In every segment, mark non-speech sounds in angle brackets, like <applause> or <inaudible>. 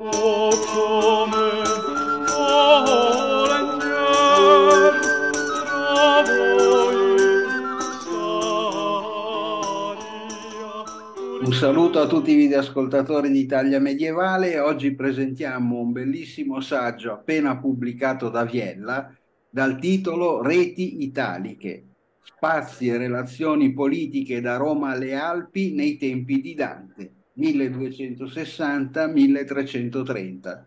Un saluto a tutti i videoascoltatori di Italia Medievale. Oggi presentiamo un bellissimo saggio appena pubblicato da Viella dal titolo Reti Italiche, spazi e relazioni politiche da Roma alle Alpi nei tempi di Dante 1260-1330,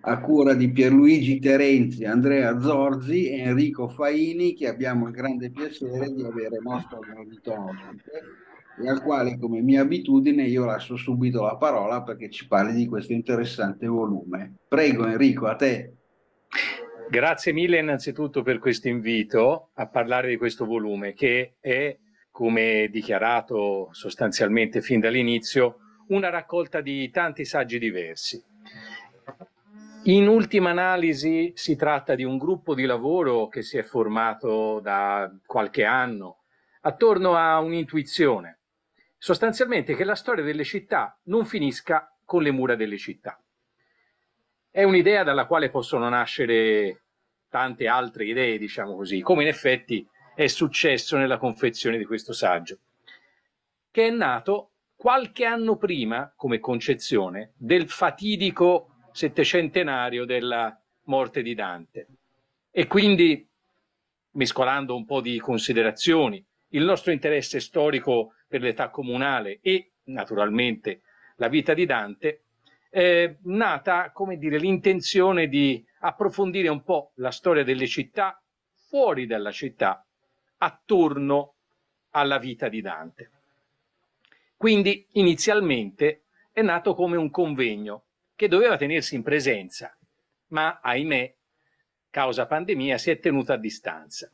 a cura di Pierluigi Terenzi, Andrea Zorzi e Enrico Faini, che abbiamo il grande piacere di avere mostro gradito ospite e al quale, come mia abitudine, io lascio subito la parola perché ci parli di questo interessante volume. Prego Enrico, a te. Grazie mille innanzitutto per questo invito a parlare di questo volume che è, come dichiarato sostanzialmente fin dall'inizio, una raccolta di tanti saggi diversi. In ultima analisi si tratta di un gruppo di lavoro che si è formato da qualche anno attorno a un'intuizione, sostanzialmente che la storia delle città non finisca con le mura delle città. È un'idea dalla quale possono nascere tante altre idee, diciamo così, come in effetti è successo nella confezione di questo saggio, che è nato qualche anno prima, come concezione, del fatidico settecentenario della morte di Dante. E quindi, mescolando un po' di considerazioni, il nostro interesse storico per l'età comunale e, naturalmente, la vita di Dante, è eh, nata, come dire, l'intenzione di approfondire un po' la storia delle città fuori dalla città, attorno alla vita di Dante. Quindi inizialmente è nato come un convegno che doveva tenersi in presenza, ma ahimè, causa pandemia, si è tenuto a distanza.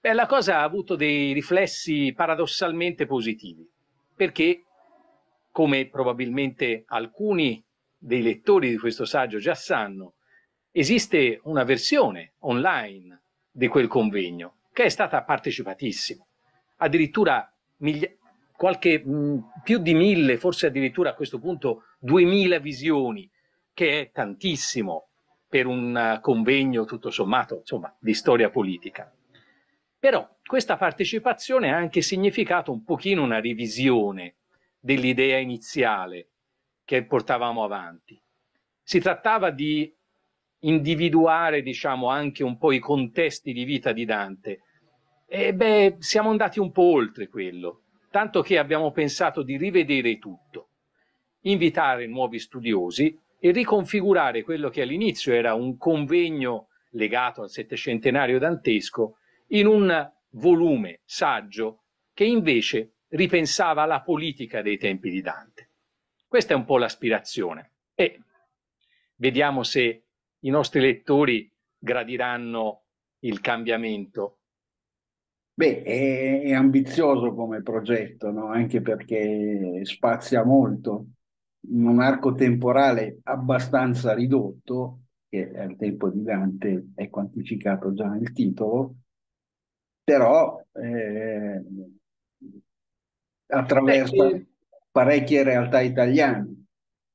Beh, la cosa ha avuto dei riflessi paradossalmente positivi, perché, come probabilmente alcuni dei lettori di questo saggio già sanno, esiste una versione online di quel convegno che è stata partecipatissima. Addirittura miglia qualche, mh, più di mille, forse addirittura a questo punto duemila visioni, che è tantissimo per un eh, convegno tutto sommato, insomma, di storia politica. Però questa partecipazione ha anche significato un pochino una revisione dell'idea iniziale che portavamo avanti. Si trattava di individuare, diciamo, anche un po' i contesti di vita di Dante. E beh, siamo andati un po' oltre quello tanto che abbiamo pensato di rivedere tutto, invitare nuovi studiosi e riconfigurare quello che all'inizio era un convegno legato al settecentenario dantesco in un volume saggio che invece ripensava la politica dei tempi di Dante. Questa è un po' l'aspirazione e vediamo se i nostri lettori gradiranno il cambiamento Beh, è, è ambizioso come progetto, no? Anche perché spazia molto in un arco temporale abbastanza ridotto, che al tempo di Dante è quantificato già nel titolo, però eh, attraversa Beh, parecchie realtà italiane.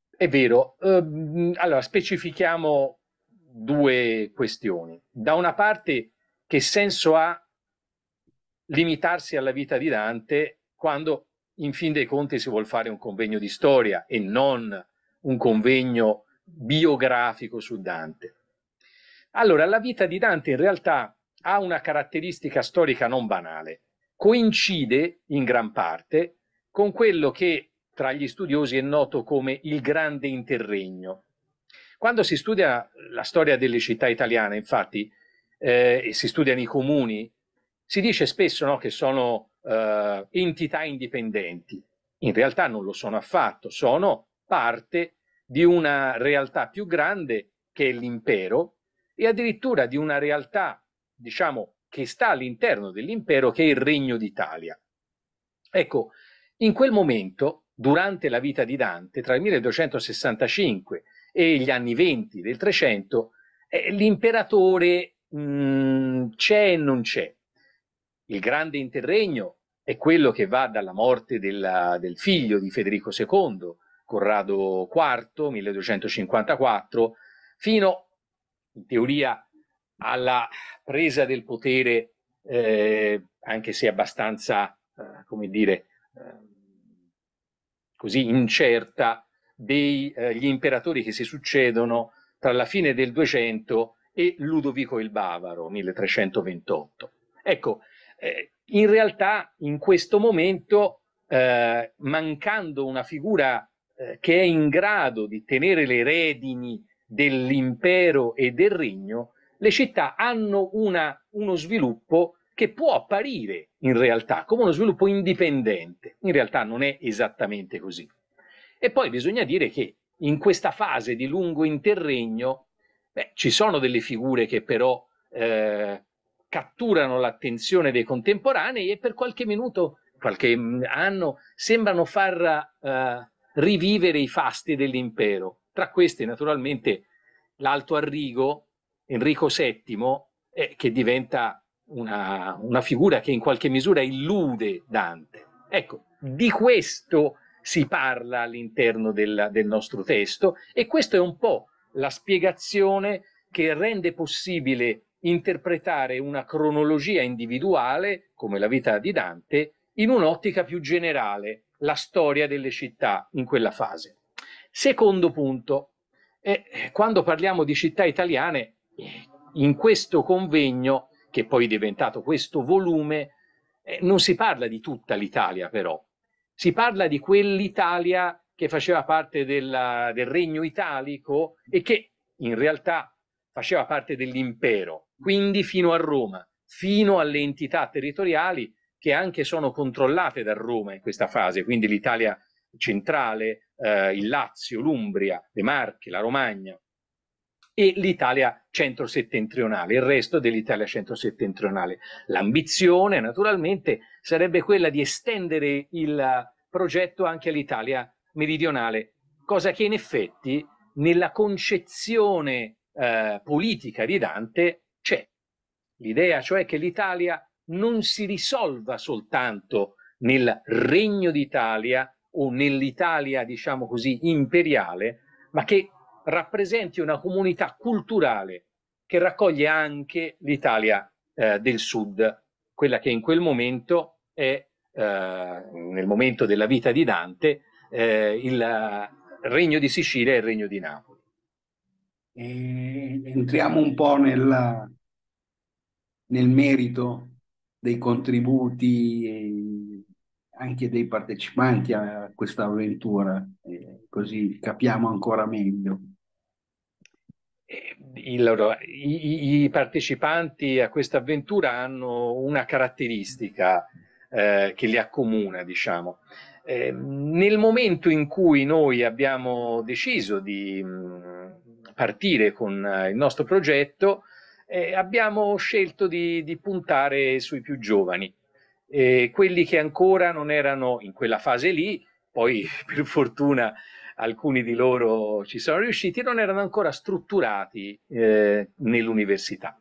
È vero. Ehm, allora, specifichiamo due questioni. Da una parte, che senso ha limitarsi alla vita di Dante quando in fin dei conti si vuole fare un convegno di storia e non un convegno biografico su Dante. Allora, la vita di Dante in realtà ha una caratteristica storica non banale, coincide in gran parte con quello che tra gli studiosi è noto come il grande interregno. Quando si studia la storia delle città italiane, infatti, eh, e si studiano i comuni, si dice spesso no, che sono eh, entità indipendenti, in realtà non lo sono affatto, sono parte di una realtà più grande che è l'impero e addirittura di una realtà, diciamo, che sta all'interno dell'impero che è il Regno d'Italia. Ecco, in quel momento, durante la vita di Dante, tra il 1265 e gli anni 20 del 300, eh, l'imperatore mm, c'è e non c'è il grande interregno è quello che va dalla morte della, del figlio di Federico II, Corrado IV, 1254, fino, in teoria, alla presa del potere, eh, anche se abbastanza, eh, come dire, eh, così incerta, degli eh, imperatori che si succedono tra la fine del 200 e Ludovico il Bavaro, 1328. Ecco, eh, in realtà in questo momento, eh, mancando una figura eh, che è in grado di tenere le redini dell'impero e del regno, le città hanno una, uno sviluppo che può apparire in realtà come uno sviluppo indipendente. In realtà non è esattamente così. E poi bisogna dire che in questa fase di lungo interregno beh, ci sono delle figure che però eh, catturano l'attenzione dei contemporanei e per qualche minuto, qualche mm, anno, sembrano far eh, rivivere i fasti dell'impero. Tra questi, naturalmente, l'alto Arrigo, Enrico VII, eh, che diventa una, una figura che in qualche misura illude Dante. Ecco, di questo si parla all'interno del, del, nostro testo e questa è un po' la spiegazione che rende possibile interpretare una cronologia individuale, come la vita di Dante, in un'ottica più generale, la storia delle città in quella fase. Secondo punto, eh, quando parliamo di città italiane, in questo convegno, che poi è diventato questo volume, eh, non si parla di tutta l'Italia però, si parla di quell'Italia che faceva parte della, del regno italico e che in realtà faceva parte dell'impero quindi fino a Roma, fino alle entità territoriali che anche sono controllate da Roma in questa fase, quindi l'Italia centrale, eh, il Lazio, l'Umbria, le Marche, la Romagna e l'Italia centro-settentrionale, il resto dell'Italia centro-settentrionale. L'ambizione naturalmente sarebbe quella di estendere il progetto anche all'Italia meridionale, cosa che in effetti nella concezione eh, politica di Dante l'idea cioè che l'Italia non si risolva soltanto nel Regno d'Italia o nell'Italia, diciamo così, imperiale, ma che rappresenti una comunità culturale che raccoglie anche l'Italia eh, del Sud, quella che in quel momento è, eh, nel momento della vita di Dante, eh, il Regno di Sicilia e il Regno di Napoli. E entriamo un po' nella, nel merito dei contributi anche dei partecipanti a questa avventura, così capiamo ancora meglio. Loro, i, i, partecipanti a questa avventura hanno una caratteristica eh, che li accomuna, diciamo. Eh, nel momento in cui noi abbiamo deciso di mh, mm, partire con eh, il nostro progetto, eh, abbiamo scelto di, di, puntare sui più giovani, eh, quelli che ancora non erano in quella fase lì, poi <laughs> per fortuna alcuni di loro ci sono riusciti, non erano ancora strutturati eh, nell'università.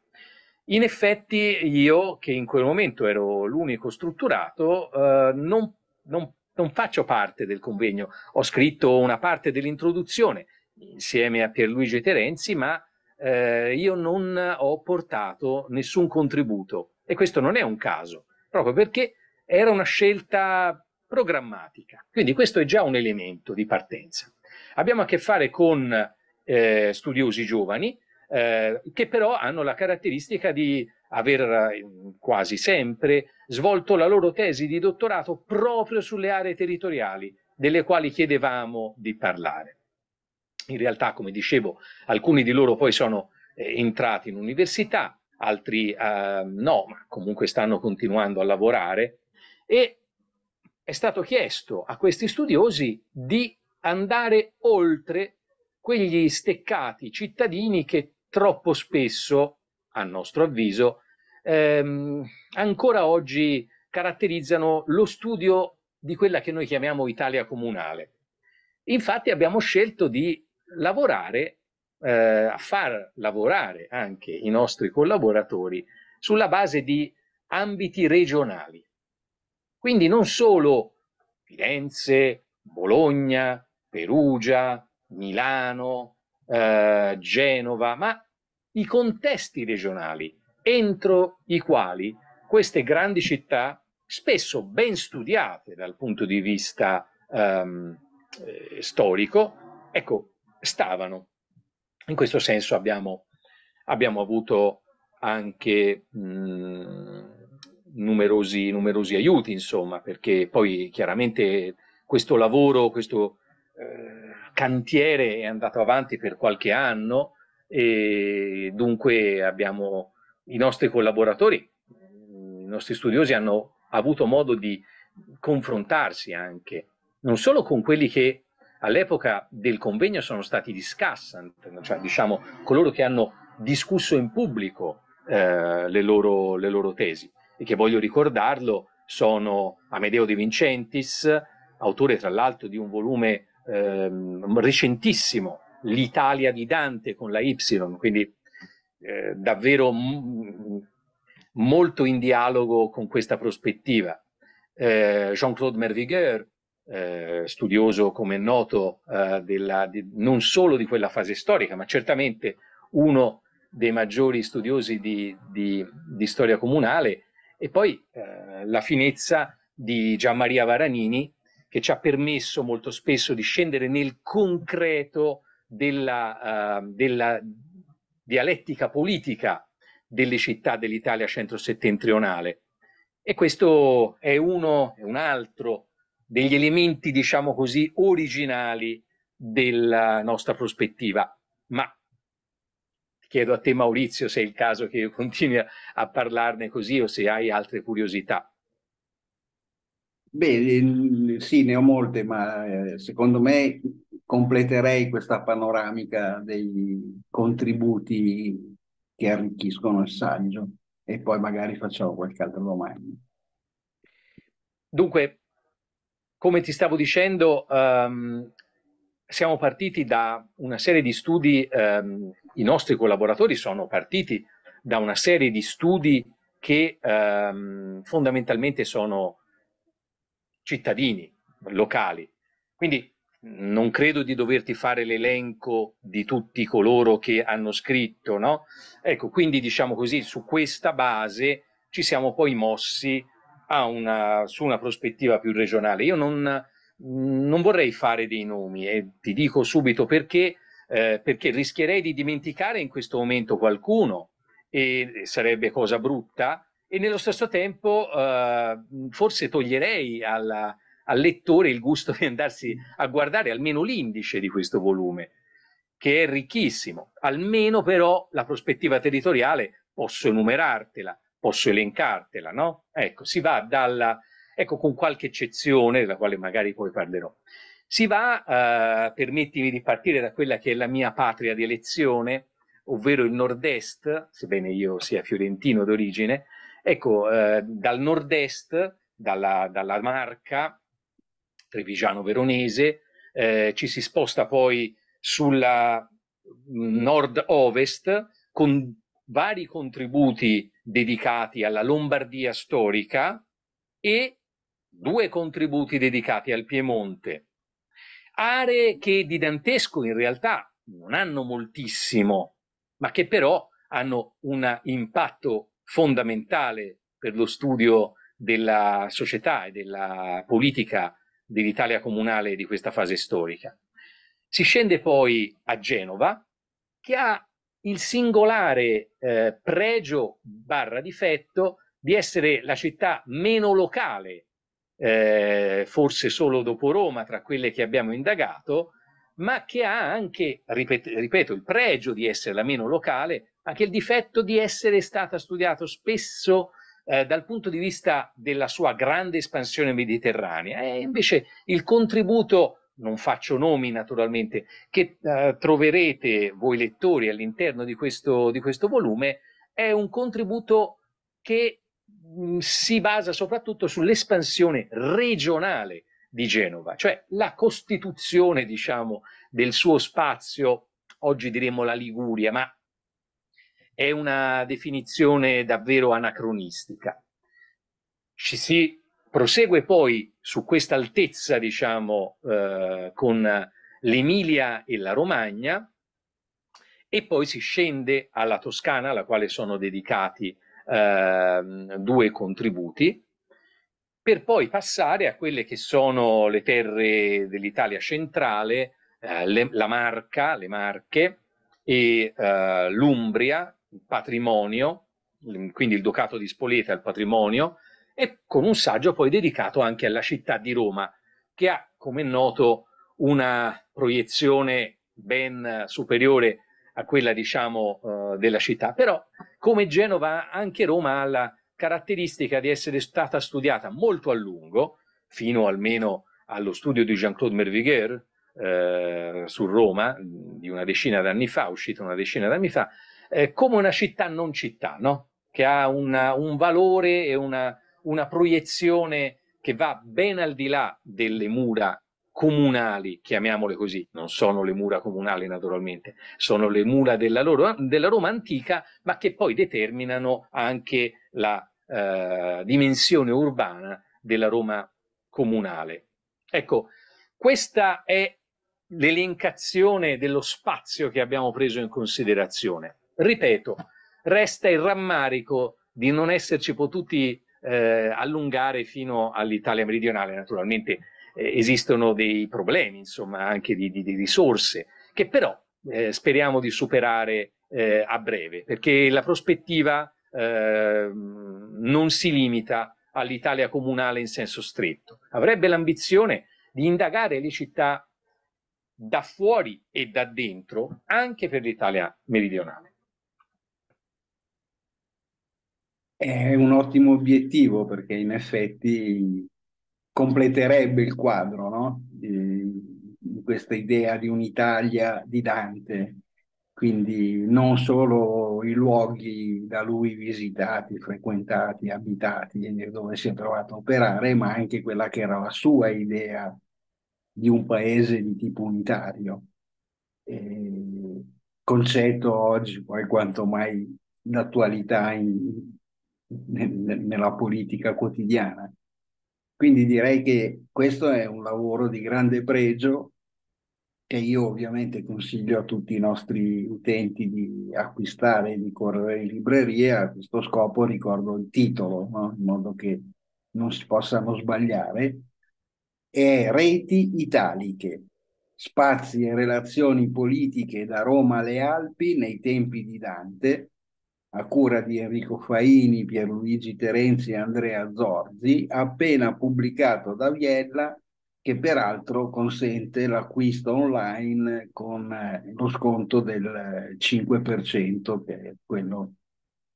In effetti io, che in quel momento ero l'unico strutturato, eh, non, non, non, faccio parte del convegno. Ho scritto una parte dell'introduzione insieme a Pierluigi Terenzi, ma eh, io non ho portato nessun contributo e questo non è un caso, proprio perché era una scelta programmatica. Quindi questo è già un elemento di partenza. Abbiamo a che fare con eh, studiosi giovani eh, che però hanno la caratteristica di aver mm, quasi sempre svolto la loro tesi di dottorato proprio sulle aree territoriali delle quali chiedevamo di parlare. In realtà, come dicevo, alcuni di loro poi sono eh, entrati in università, altri eh, no, ma comunque stanno continuando a lavorare e è stato chiesto a questi studiosi di andare oltre quegli steccati cittadini che troppo spesso, a nostro avviso, ehm, ancora oggi caratterizzano lo studio di quella che noi chiamiamo Italia comunale. Infatti abbiamo scelto di lavorare, eh, a far lavorare anche i nostri collaboratori sulla base di ambiti regionali. Quindi non solo Firenze, Bologna, Perugia, Milano, eh, Genova, ma i contesti regionali entro i quali queste grandi città, spesso ben studiate dal punto di vista ehm, eh, storico, ecco, stavano. In questo senso abbiamo, abbiamo avuto anche mh, mm, numerosi, numerosi, aiuti, insomma, perché poi chiaramente questo lavoro, questo eh, cantiere è andato avanti per qualche anno e dunque abbiamo i nostri collaboratori, i nostri studiosi hanno avuto modo di confrontarsi anche, non solo con quelli che all'epoca del convegno sono stati discussant, cioè diciamo coloro che hanno discusso in pubblico eh, le, loro, le, loro, tesi e che voglio ricordarlo sono Amedeo De Vincentis, autore tra l'altro di un volume eh, recentissimo, L'Italia di Dante con la Y, quindi eh, davvero molto in dialogo con questa prospettiva. Eh, Jean-Claude Mervigueur, eh, studioso come è noto eh, della, di, non solo di quella fase storica, ma certamente uno dei maggiori studiosi di, di, di storia comunale, e poi eh, la finezza di Gianmaria Varanini, che ci ha permesso molto spesso di scendere nel concreto della, uh, della dialettica politica delle città dell'Italia centro-settentrionale. E questo è uno, è un altro degli elementi, diciamo così, originali della nostra prospettiva. Ma chiedo a te Maurizio se è il caso che io <laughs> continui a parlarne così o se hai altre curiosità. Beh, ehm, sì, ne ho molte, ma eh, secondo me completerei questa panoramica dei contributi che arricchiscono il saggio e poi magari facciamo qualche altra domanda. Dunque, come ti stavo dicendo, ehm, siamo partiti da una serie di studi, ehm, i nostri collaboratori sono partiti da una serie di studi che ehm, fondamentalmente sono cittadini locali. Quindi non credo di doverti fare l'elenco di tutti coloro che hanno scritto, no? Ecco, quindi diciamo così, su questa base ci siamo poi mossi ha una, su una prospettiva più regionale. Io non, non vorrei fare dei nomi e ti dico subito perché, eh, perché rischierei di dimenticare in questo momento qualcuno e sarebbe cosa brutta e nello stesso tempo eh, forse toglierei alla, al lettore il gusto <laughs> di andarsi a guardare almeno l'indice di questo volume che è ricchissimo, almeno però la prospettiva territoriale posso enumerartela posso elencartela, no? Ecco, si va dalla, ecco con qualche eccezione, della quale magari poi parlerò, si va, eh, permettimi di partire da quella che è la mia patria di elezione, ovvero il nord-est, sebbene io sia fiorentino d'origine, ecco, eh, dal nord-est, dalla, dalla, Marca, Trevigiano-Veronese, eh, ci si sposta poi sulla mm, nord-ovest con vari contributi dedicati alla Lombardia storica e due contributi dedicati al Piemonte. Aree che di Dantesco in realtà non hanno moltissimo, ma che però hanno un impatto fondamentale per lo studio della società e della politica dell'Italia comunale di questa fase storica. Si scende poi a Genova, che ha il singolare eh, pregio barra difetto di essere la città meno locale, eh, forse solo dopo Roma, tra quelle che abbiamo indagato, ma che ha anche, ripeto, ripeto, il pregio di essere la meno locale, anche il difetto di essere stata studiata spesso eh, dal punto di vista della sua grande espansione mediterranea. E invece il contributo non faccio nomi naturalmente, che eh, troverete voi lettori all'interno di questo, di questo volume, è un contributo che mh, mm, si basa soprattutto sull'espansione regionale di Genova, cioè la costituzione, diciamo, del suo spazio, oggi diremmo la Liguria, ma è una definizione davvero anacronistica. Ci si Prosegue poi su questa altezza, diciamo, eh, con l'Emilia e la Romagna e poi si scende alla Toscana, alla quale sono dedicati eh, due contributi, per poi passare a quelle che sono le terre dell'Italia centrale, eh, le, la Marca, le Marche e eh, l'Umbria, il patrimonio, quindi il Ducato di Spoleta, il patrimonio, e con un saggio poi dedicato anche alla città di Roma, che ha, come è noto, una proiezione ben superiore a quella, diciamo, eh, della città. Però, come Genova, anche Roma ha la caratteristica di essere stata studiata molto a lungo, fino almeno allo studio di Jean-Claude Merviguer eh, su Roma, di una decina d'anni fa, uscita una decina d'anni fa, eh, come una città non città, no? che ha una, un valore e una una proiezione che va ben al di là delle mura comunali, chiamiamole così, non sono le mura comunali naturalmente, sono le mura della, loro, della Roma antica, ma che poi determinano anche la eh, dimensione urbana della Roma comunale. Ecco, questa è l'elencazione dello spazio che abbiamo preso in considerazione. Ripeto, resta il rammarico di non esserci potuti eh, allungare fino all'Italia meridionale. Naturalmente eh, esistono dei problemi, insomma, anche di, di, di risorse, che però eh, speriamo di superare eh, a breve, perché la prospettiva eh, non si limita all'Italia comunale in senso stretto. Avrebbe l'ambizione di indagare le città da fuori e da dentro anche per l'Italia meridionale. È un ottimo obiettivo perché in effetti completerebbe il quadro, no? Di, questa idea di un'Italia di Dante, quindi non solo i luoghi da lui visitati, frequentati, abitati e dove si è trovato a operare, ma anche quella che era la sua idea di un paese di tipo unitario. E concetto oggi poi quanto mai d'attualità in, nella politica quotidiana. Quindi direi che questo è un lavoro di grande pregio che io ovviamente consiglio a tutti i nostri utenti di acquistare di correre in libreria. A questo scopo ricordo il titolo, no? in modo che non si possano sbagliare. È Reti Italiche, spazi e relazioni politiche da Roma alle Alpi nei tempi di Dante, a cura di Enrico Faini, Pierluigi Terenzi e Andrea Zorzi, appena pubblicato da Viella, che peraltro consente l'acquisto online con eh, lo sconto del 5%, eh, che è quello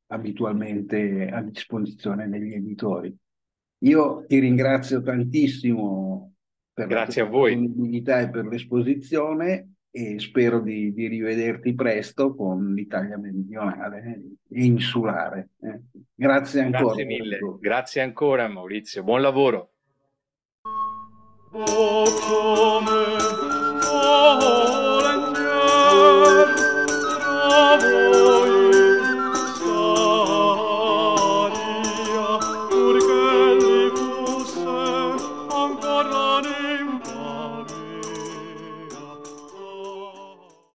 abitualmente a disposizione degli editori. Io ti ringrazio tantissimo per Grazie la disponibilità e per l'esposizione e spero di, di rivederti presto con l'Italia meridionale e insulare. Eh. Grazie ancora. Grazie mille, grazie ancora Maurizio, buon lavoro. Oh, come, oh, oh.